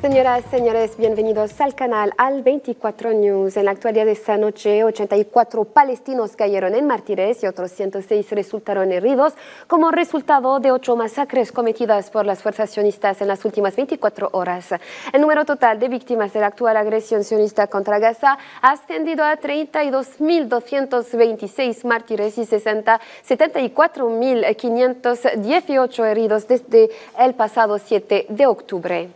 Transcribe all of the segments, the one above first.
Señoras, señores, bienvenidos al canal Al 24 News. En la actualidad de esta noche, 84 palestinos cayeron en mártires y otros 106 resultaron heridos como resultado de ocho masacres cometidas por las fuerzas sionistas en las últimas 24 horas. El número total de víctimas de la actual agresión sionista contra Gaza ha ascendido a 32.226 mártires y 74.518 heridos desde el pasado 7 de octubre.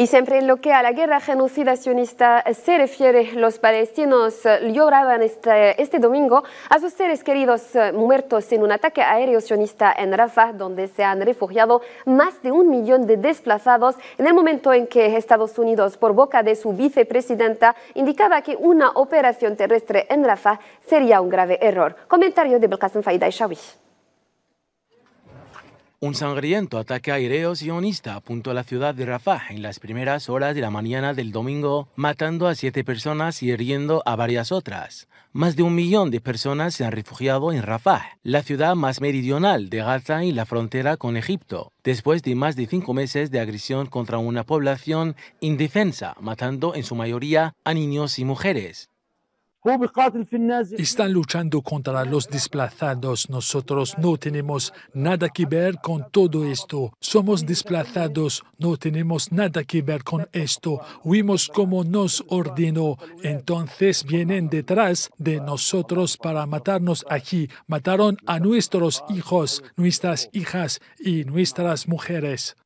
Y siempre en lo que a la guerra genocida sionista se refiere, los palestinos eh, lloraban este, este, domingo a sus seres queridos eh, muertos en un ataque aéreo sionista en Rafah, donde se han refugiado más de un millón de desplazados en el momento en que Estados Unidos, por boca de su vicepresidenta, indicaba que una operación terrestre en Rafah sería un grave error. Comentario de Belkacem Faida y un sangriento ataque aéreo sionista apuntó a la ciudad de Rafah en las primeras horas de la mañana del domingo, matando a siete personas y heriendo a varias otras. Más de un millón de personas se han refugiado en Rafah, la ciudad más meridional de Gaza y la frontera con Egipto, después de más de cinco meses de agresión contra una población indefensa, matando en su mayoría a niños y mujeres. Están luchando contra los desplazados. Nosotros no tenemos nada que ver con todo esto. Somos desplazados. No tenemos nada que ver con esto. Huimos como nos ordenó. Entonces vienen detrás de nosotros para matarnos aquí. Mataron a nuestros hijos, nuestras hijas y nuestras mujeres.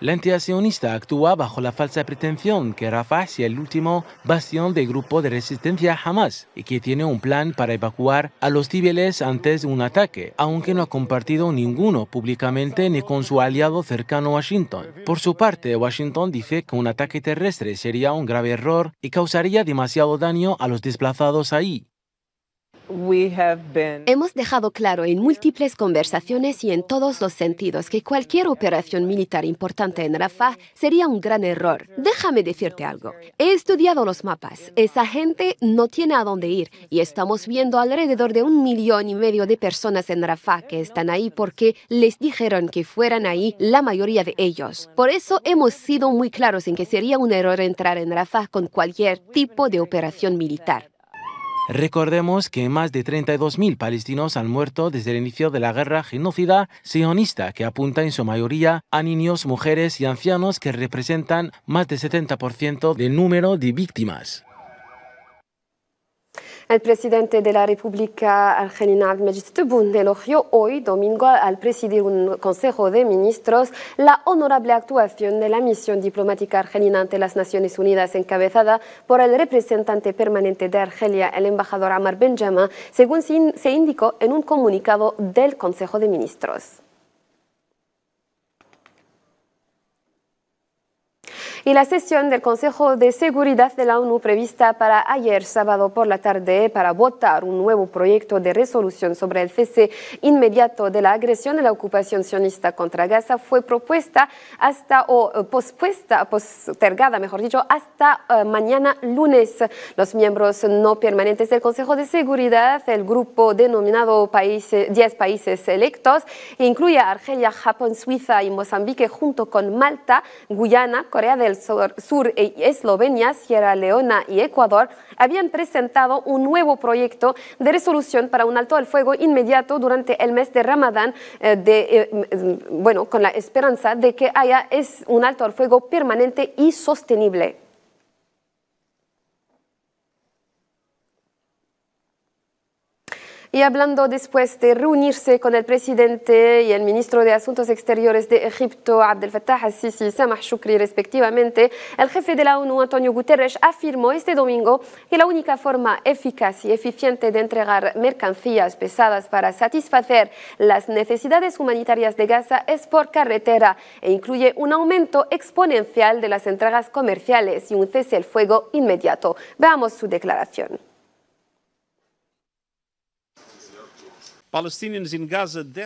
La entidad sionista actúa bajo la falsa pretensión que Rafah sea el último bastión del grupo de resistencia Hamas y que tiene un plan para evacuar a los civiles antes de un ataque, aunque no ha compartido ninguno públicamente ni con su aliado cercano Washington. Por su parte, Washington dice que un ataque terrestre sería un grave error y causaría demasiado daño a los desplazados ahí. Hemos dejado claro en múltiples conversaciones y en todos los sentidos que cualquier operación militar importante en Rafah sería un gran error. Déjame decirte algo. He estudiado los mapas. Esa gente no tiene a dónde ir y estamos viendo alrededor de un millón y medio de personas en Rafah que están ahí porque les dijeron que fueran ahí la mayoría de ellos. Por eso hemos sido muy claros en que sería un error entrar en Rafah con cualquier tipo de operación militar. Recordemos que más de 32.000 palestinos han muerto desde el inicio de la guerra genocida sionista, que apunta en su mayoría a niños, mujeres y ancianos que representan más del 70% del número de víctimas. El presidente de la República Argelina, Abdelmajid elogió hoy, domingo, al presidir un consejo de ministros, la honorable actuación de la misión diplomática argelina ante las Naciones Unidas, encabezada por el representante permanente de Argelia, el embajador Amar Benjama, según se indicó en un comunicado del Consejo de Ministros. y la sesión del Consejo de Seguridad de la ONU prevista para ayer sábado por la tarde para votar un nuevo proyecto de resolución sobre el cese inmediato de la agresión de la ocupación sionista contra Gaza fue propuesta hasta o eh, pospuesta, postergada, mejor dicho, hasta eh, mañana lunes. Los miembros no permanentes del Consejo de Seguridad, el grupo denominado 10 eh, países electos, incluye Argelia, Japón, Suiza y Mozambique junto con Malta, Guyana, Corea del Sur, y e Eslovenia, Sierra Leona y Ecuador habían presentado un nuevo proyecto de resolución para un alto al fuego inmediato durante el mes de Ramadán, eh, de, eh, eh, bueno, con la esperanza de que haya es un alto al fuego permanente y sostenible. y hablando después de reunirse con el presidente y el ministro de Asuntos Exteriores de Egipto, Abdel Fattah al-Sisi y Samah Shukri, respectivamente, el jefe de la ONU, Antonio Guterres, afirmó este domingo que la única forma eficaz y eficiente de entregar mercancías pesadas para satisfacer las necesidades humanitarias de Gaza es por carretera e incluye un aumento exponencial de las entregas comerciales y un cese el fuego inmediato. Veamos su declaración.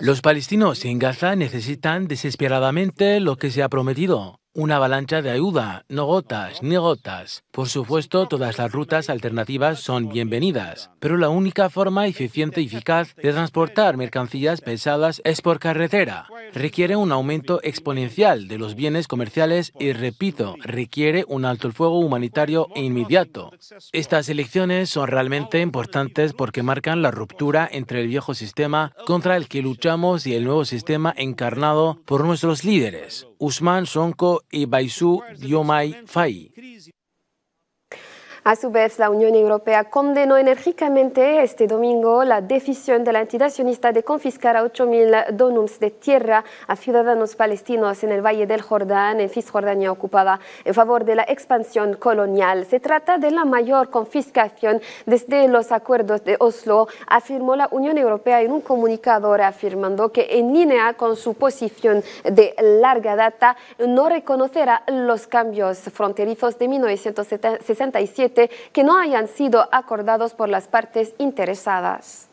Los palestinos en Gaza necesitan desesperadamente lo que se ha prometido una avalancha de ayuda, no gotas, ni gotas. Por supuesto, todas las rutas alternativas son bienvenidas, pero la única forma eficiente y eficaz de transportar mercancías pesadas es por carretera. Requiere un aumento exponencial de los bienes comerciales y, repito, requiere un alto el fuego humanitario e inmediato. Estas elecciones son realmente importantes porque marcan la ruptura entre el viejo sistema contra el que luchamos y el nuevo sistema encarnado por nuestros líderes. Usman Sonko y Baisú Diomai Fai. A su vez, la Unión Europea condenó enérgicamente este domingo la decisión de la entidad de confiscar a 8.000 donuts de tierra a ciudadanos palestinos en el Valle del Jordán, en Cisjordania ocupada, en favor de la expansión colonial. Se trata de la mayor confiscación desde los acuerdos de Oslo, afirmó la Unión Europea en un comunicado reafirmando que en línea con su posición de larga data no reconocerá los cambios fronterizos de 1967 que no hayan sido acordados por las partes interesadas.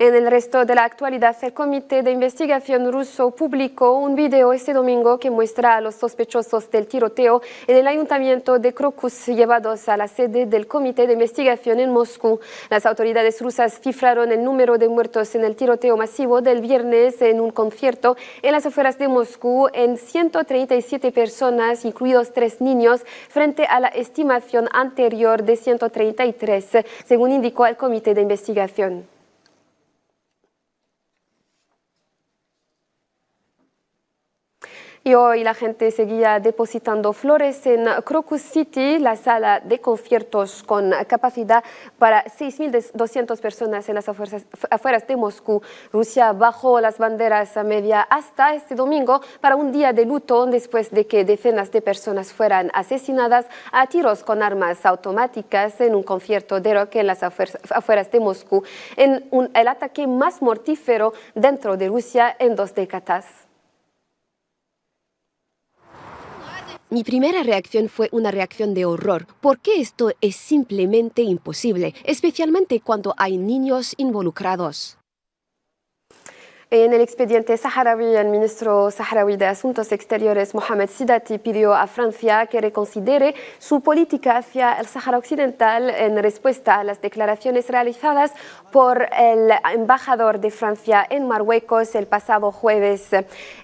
En el resto de la actualidad, el Comité de Investigación ruso publicó un video este domingo que muestra a los sospechosos del tiroteo en el ayuntamiento de Krokus llevados a la sede del Comité de Investigación en Moscú. Las autoridades rusas cifraron el número de muertos en el tiroteo masivo del viernes en un concierto en las afueras de Moscú en 137 personas, incluidos tres niños, frente a la estimación anterior de 133, según indicó el Comité de Investigación. Y hoy la gente seguía depositando flores en Crocus City, la sala de conciertos con capacidad para 6.200 personas en las afueras de Moscú. Rusia bajó las banderas a media hasta este domingo para un día de luto después de que decenas de personas fueran asesinadas a tiros con armas automáticas en un concierto de rock en las afueras de Moscú, en el ataque más mortífero dentro de Rusia en dos décadas. Mi primera reacción fue una reacción de horror, porque esto es simplemente imposible, especialmente cuando hay niños involucrados. En el expediente saharaui, el ministro saharaui de Asuntos Exteriores, Mohamed Sidati, pidió a Francia que reconsidere su política hacia el Sahara Occidental en respuesta a las declaraciones realizadas por el embajador de Francia en Marruecos el pasado jueves.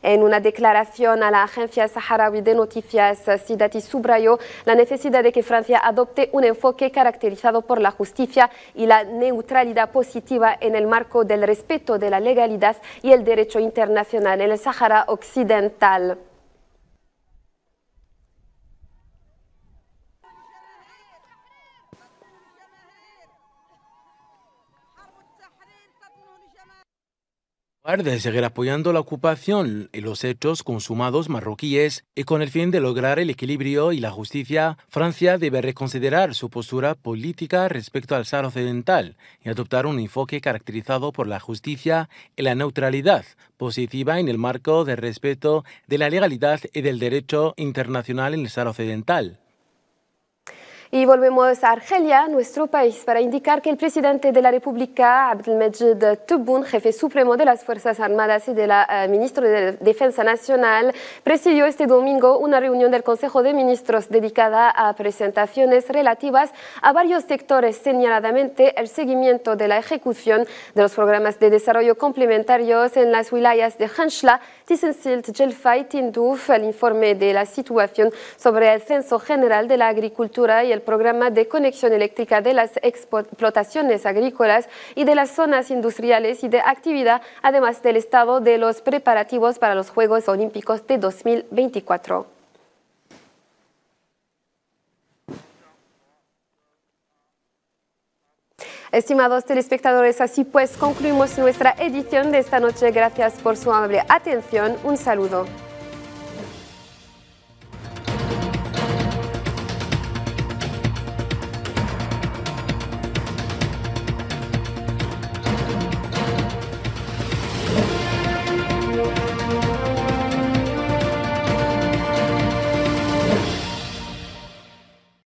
En una declaración a la agencia saharaui de noticias, Sidati subrayó la necesidad de que Francia adopte un enfoque caracterizado por la justicia y la neutralidad positiva en el marco del respeto de la legalidad y el derecho internacional en el Sahara Occidental. de seguir apoyando la ocupación y los hechos consumados marroquíes y con el fin de lograr el equilibrio y la justicia, Francia debe reconsiderar su postura política respecto al Sahara Occidental y adoptar un enfoque caracterizado por la justicia y la neutralidad positiva en el marco del respeto de la legalidad y del derecho internacional en el Sahara Occidental. Y volvemos a Argelia, nuestro país, para indicar que el presidente de la República, Abdelmejid Tebboune, jefe supremo de las Fuerzas Armadas y de la eh, ministra de Defensa Nacional, presidió este domingo una reunión del Consejo de Ministros dedicada a presentaciones relativas a varios sectores, señaladamente el seguimiento de la ejecución de los programas de desarrollo complementarios en las wilayas de Hanshla, Tizensilt, Jelfa Tinduf, el informe de la situación sobre el Censo General de la Agricultura y el programa de conexión eléctrica de las explotaciones agrícolas y de las zonas industriales y de actividad, además del estado de los preparativos para los Juegos Olímpicos de 2024. Estimados telespectadores, así pues concluimos nuestra edición de esta noche. Gracias por su amable atención. Un saludo.